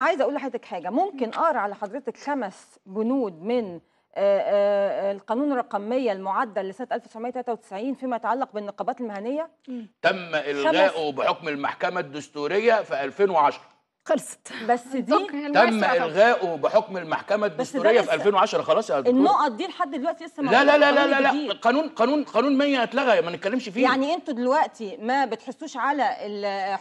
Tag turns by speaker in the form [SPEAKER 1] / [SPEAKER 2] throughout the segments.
[SPEAKER 1] عايزه اقول لحضرتك حاجه ممكن اقرا على حضرتك خمس بنود من آه، آه، آه، القانون 100 المعدل لسنة 1993 فيما يتعلق بالنقابات المهنية
[SPEAKER 2] تم إلغائه بحكم المحكمة الدستورية في 2010
[SPEAKER 1] خلصت بس دي تم
[SPEAKER 2] الغائه بحكم المحكمه الدستوريه في 2010 خلاص يا دكتور النقط
[SPEAKER 1] دي لحد دلوقتي لسه لا لا لا لا لا, لا
[SPEAKER 2] قانون قانون قانون 100 اتلغى ما نتكلمش فيه يعني
[SPEAKER 1] انتوا دلوقتي ما بتحسوش على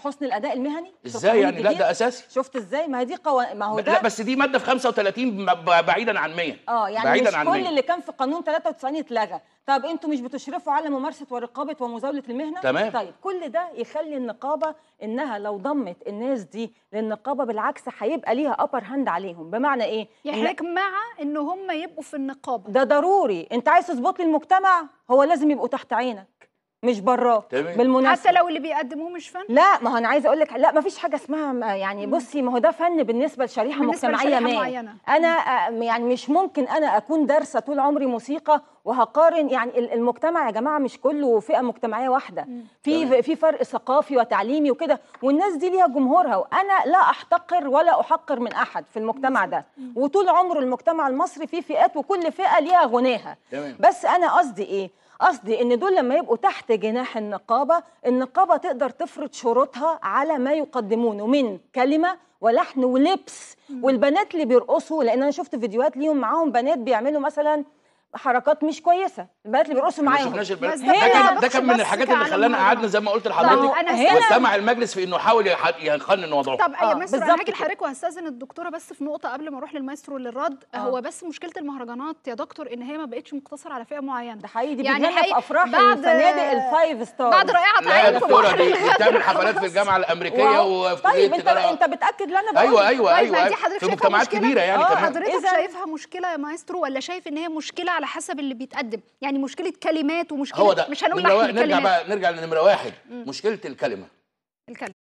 [SPEAKER 1] حسن الاداء المهني ازاي يعني لا ده
[SPEAKER 2] اساسي شفت ازاي ما هي دي
[SPEAKER 1] قو... ما هو ده لا بس
[SPEAKER 2] دي ماده في 35 بعيدا عن 100
[SPEAKER 1] اه يعني بعيداً مش عن كل 100. اللي كان في قانون 93 اتلغى طب انتوا مش بتشرفوا على ممارسه ورقابه ومزاوله المهنه تمام طيب كل ده يخلي النقابه انها لو ضمت الناس دي للنقابه بالعكس هيبقى ليها ابر هاند عليهم بمعنى ايه يحرك مع ان هم يبقوا في النقابه ده ضروري انت عايز تظبط لي المجتمع هو لازم يبقوا تحت عينك مش براه بالمناسبه حتى لو اللي بيقدموه مش فن لا ما هو انا عايزه اقول لك لا ما فيش حاجه اسمها يعني بصي ما هو ده فن بالنسبه لشريحه بالنسبة مجتمعيه لشريحة معينه انا آه، يعني مش ممكن انا اكون دارسه طول عمري موسيقى وهقارن يعني المجتمع يا جماعه مش كله فئه مجتمعيه واحده في في فرق ثقافي وتعليمي وكده والناس دي ليها جمهورها وانا لا احتقر ولا احقر من احد في المجتمع ده وطول عمر المجتمع المصري فيه فئات وكل فئه ليها غناها بس انا قصدي ايه قصدي ان دول لما يبقوا تحت جناح النقابه النقابه تقدر تفرض شروطها على ما يقدمونه من كلمه ولحن
[SPEAKER 2] ولبس
[SPEAKER 1] والبنات اللي بيرقصوا لان انا شفت فيديوهات ليهم معاهم بنات بيعملوا مثلا حركات مش كويسه البنات اللي بيرقصوا معاهم ده كان ده كان من الحاجات اللي خلانا قعدنا
[SPEAKER 2] زي ما قلت لحضرتك واستمع المجلس في انه حاول يقنن وضعه طب يا آه، مستر انا هاجي لحضرتك
[SPEAKER 1] وهستاذن الدكتوره بس في نقطه قبل ما اروح للمايسترو للرد آه. هو بس مشكله المهرجانات يا دكتور ان هي ما بقتش مقتصره على فئه معينه ده حقيقي دي يعني حقيقي في افراح الفنادق الفايف ستار بعد رائعه لا يا دكتوره دي بتعمل حفلات في الجامعه الامريكيه وفي طيب انت انت بتاكد لنا ايوه ايوه طيب، ايوه في مجتمعات كبيره يعني كمان آه، حضرتك شايفها مشكله يا مايسترو ولا شايف ان هي مشكله على حسب اللي بيتقدم يعني مشكله كلمات ومشكله هو ده. مش هنقول نمرة نرجع بقى
[SPEAKER 2] نرجع لنمره واحد مم. مشكله الكلمه
[SPEAKER 1] الكلمه